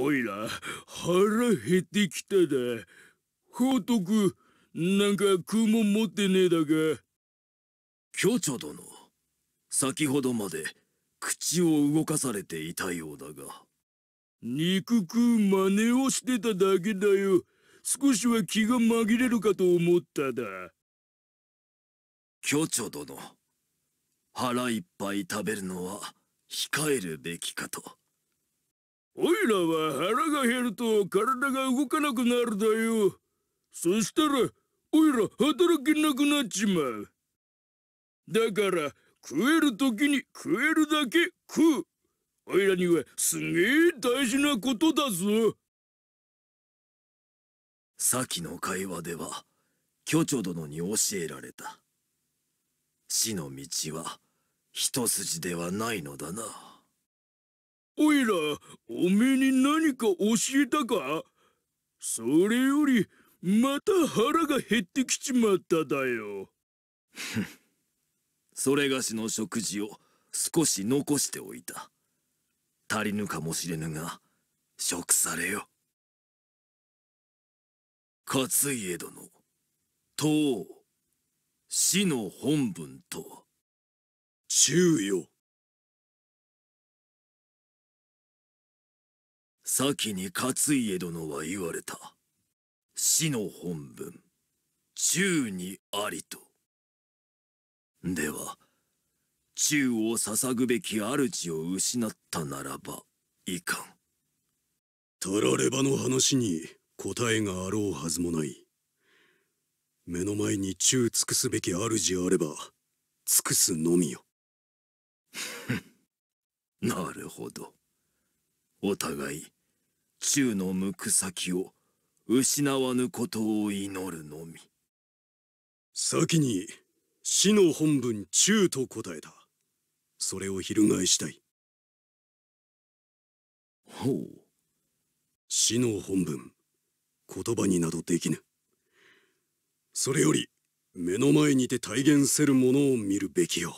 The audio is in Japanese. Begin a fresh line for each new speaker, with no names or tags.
おいら腹減ってきただ
宝徳なんか食うもん持ってねえだが巨長殿先ほどまで口を動かされていたようだが
肉食う真似をしてただけだよ少しは気
が紛れるかと思っただ巨長殿腹いっぱい食べるのは控えるべきかと。
おいらは腹が減ると体が
動かなくなるだよ
そしたらおいら働けなくなっちまうだから食える時に食えるだけ食うおいらにはす
げえ大事なことだぞ先の会話では巨長殿に教えられた死の道は一筋ではないのだなおいらおめえに何か教えたかそれよりまた腹が減ってきちまっただよ それがしの食事を少し残しておいた足りぬかもしれぬが食されよ勝
家殿当死の本分と中よ先に勝家殿は言われた死の
本文宙にありとでは宙を捧ぐべき主を失ったならばい
かんたらればの話に答えがあろうはずもない目の前に宙尽くすべき主あれば尽くすのみよ なるほど
お互い宙の向く先を失わぬこと
を祈るのみ先に死の本文宙と答えたそれを翻したいほう死の本文言葉になどできぬ
それより目の前にて体現せるものを見るべきよ